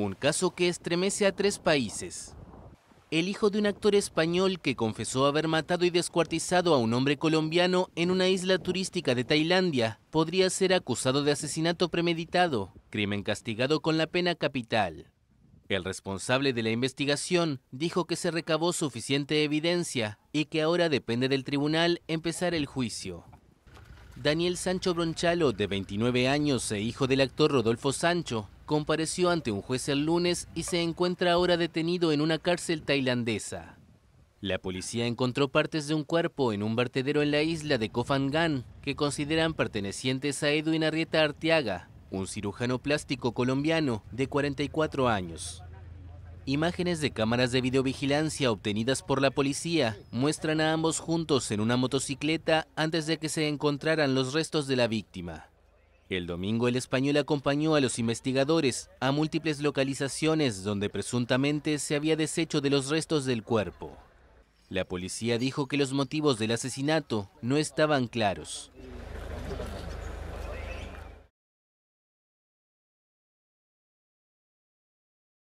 Un caso que estremece a tres países. El hijo de un actor español que confesó haber matado y descuartizado a un hombre colombiano en una isla turística de Tailandia podría ser acusado de asesinato premeditado, crimen castigado con la pena capital. El responsable de la investigación dijo que se recabó suficiente evidencia y que ahora depende del tribunal empezar el juicio. Daniel Sancho Bronchalo, de 29 años e hijo del actor Rodolfo Sancho, compareció ante un juez el lunes y se encuentra ahora detenido en una cárcel tailandesa. La policía encontró partes de un cuerpo en un vertedero en la isla de Kofangan que consideran pertenecientes a Edwin Arrieta Arteaga, un cirujano plástico colombiano de 44 años. Imágenes de cámaras de videovigilancia obtenidas por la policía muestran a ambos juntos en una motocicleta antes de que se encontraran los restos de la víctima. El domingo el español acompañó a los investigadores a múltiples localizaciones donde presuntamente se había deshecho de los restos del cuerpo. La policía dijo que los motivos del asesinato no estaban claros,